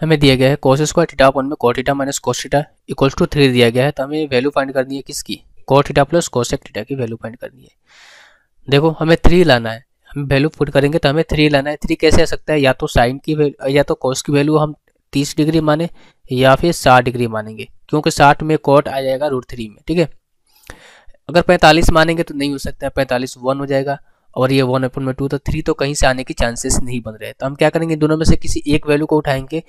हमें दिया गया है कॉस स्क्वायर थीटा अपन में cot theta minus cos theta equals to three दिया गया है तो हमें वैल्यू फाइंड करनी है किसकी कॉटीटा प्लस कॉसेक थीटा की वैल्यू फाइंड करनी है देखो हमें थ्री लाना है हम वैल्यू फुट करेंगे तो हमें थ्री लाना है थ्री कैसे आ सकता है या तो साइन की या तो कॉस की वैल्यू हम तीस डिग्री माने या फिर साठ डिग्री मानेंगे क्योंकि साठ में कॉट आ जाएगा रूट थ्री में ठीक है अगर पैंतालीस मानेंगे तो नहीं हो सकता है पैंतालीस वन हो जाएगा और ये वन अपॉन में टू तो थ्री तो कहीं से आने के चांसेस नहीं बन रहे तो हम क्या करेंगे दोनों में से किसी एक वैल्यू को उठाएंगे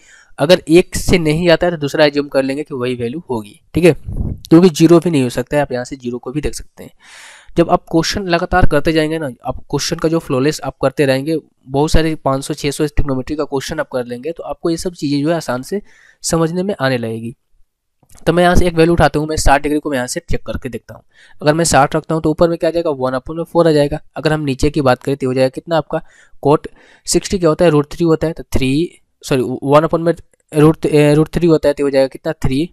अगर एक से नहीं आता है तो दूसरा एज्यूम कर लेंगे कि वही वैल्यू होगी ठीक है क्योंकि जीरो तो भी नहीं हो सकता है आप यहाँ से जीरो को भी देख सकते हैं जब आप क्वेश्चन लगातार करते जाएंगे ना आप क्वेश्चन का जो फ्लोलेस आप करते रहेंगे बहुत सारे 500 600 सौ का क्वेश्चन आप कर लेंगे तो आपको ये सब चीज़ें जो है आसान से समझने में आने लगेगी तो मैं यहाँ से एक वैल्यू उठाता हूँ मैं साठ डिग्री को मैं यहाँ से चेक करके देखता हूँ अगर मैं साठ रखता हूँ तो ऊपर में क्या जाएगा वन अपन फोर आ जाएगा अगर हम नीचे की बात करें तो हो जाएगा कितना आपका कोट सिक्सटी क्या होता है रूट थ्री होता है तो थ्री सॉरी वन अपन में रूट रूट थ्री होता है तो हो जाएगा कितना थ्री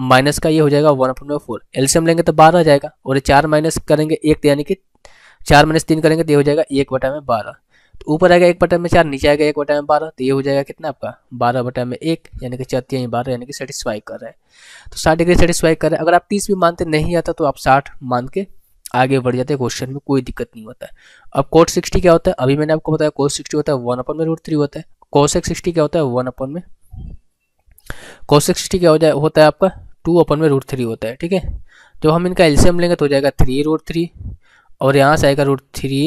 माइनस का ये हो जाएगा वन अपॉइंट फोर एल्सियम लेंगे तो बारह आ जाएगा और चार माइनस करेंगे एक तो यानी कि चार माइनस तीन करेंगे तो ये हो जाएगा एक बटा में बारह ऊपर आएगा एक बटा में चार नीचे आएगा एक बटा में बारह तो ये हो जाएगा कितना आपका बारह बटा में एक यानी कि चौथी बारह यानी कि सेटिस्फाई कर रहे हैं तो साठ डिग्री सेटिस्फाई कर रहे हैं अगर आप तीस भी मानते नहीं आता तो आप साठ मान के आगे बढ़ जाते हैं क्वेश्चन में कोई दिक्कत नहीं होता है अब कोर्ट सिक्सटी क्या होता है अभी मैंने आपको बताया कोट सिक्सटी होता है वन अपन में रूट थ्री होता है कोसेक सिक्सटी क्या होता है वन अपन में कोसेक सिक्सटी क्या हो जाए होता है आपका टू अपन में रूट थ्री होता है ठीक है जब तो हम इनका एल्सियम लेंगे तो हो जाएगा थ्री रूट थ्री और यहाँ से आएगा रूट थ्री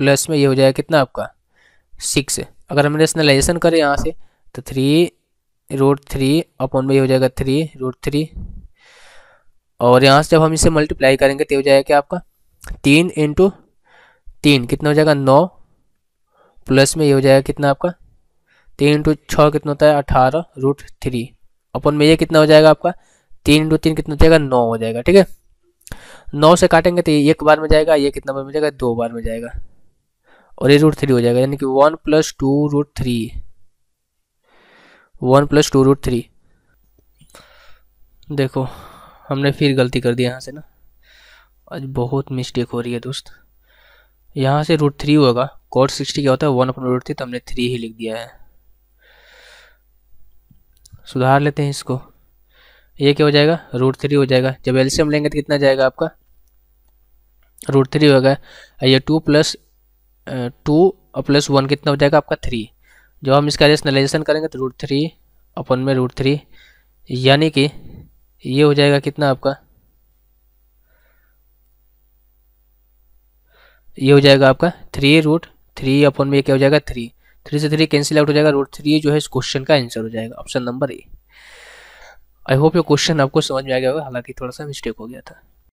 प्लस में ये हो जाएगा कितना आपका सिक्स अगर हम रेशनलाइजेशन करें यहाँ से तो थ्री रूट थ्री अपॉन में ये हो जाएगा थ्री रूट थ्री और यहाँ से जब हम इसे मल्टीप्लाई करेंगे तो हो जाएगा क्या आपका तीन इंटू तीन कितना हो जाएगा नौ प्लस में ये हो जाएगा कितना आपका तीन इंटू छः कितना होता है अठारह रूट थ्री अपन में ये कितना हो जाएगा आपका तीन इंटू तीन कितना हो जाएगा नौ हो जाएगा ठीक है नौ से काटेंगे तो ये एक बार में जाएगा ये कितना बार में जाएगा दो बार में जाएगा और ये रूट थ्री हो जाएगा यानी कि one plus two root three one plus two root three देखो हमने फिर गलती कर दी यहाँ से ना आज बहुत मिस्टेक हो रही है दोस्त यहाँ से रूट थ्री होगा कोर्ट सिक्सटी क्या होता है वन अपन रूट थ्री तो हमने थ्री ही लिख दिया है सुधार लेते हैं इसको ये क्या हो जाएगा रूट थ्री हो जाएगा जब एल्सियम लेंगे तो कितना जाएगा आपका रूट थ्री होगा ये टू प्लस टू और प्लस वन कितना हो जाएगा आपका थ्री जब हम इसका रेशनलाइजेशन करेंगे तो रूट थ्री अपन में रूट थ्री यानी कि ये हो जाएगा कितना आपका ये हो जाएगा आपका थ्री रूट थ्री अपन में क्या हो जाएगा थ्री थ्री से थ्री कैंसिल आउट हो जाएगा रूट थ्री जो है इस क्वेश्चन का आंसर हो जाएगा option number A I hope ये क्वेश्चन आपको समझ में आ गया होगा हालांकि थोड़ा सा मिस्टेक हो गया था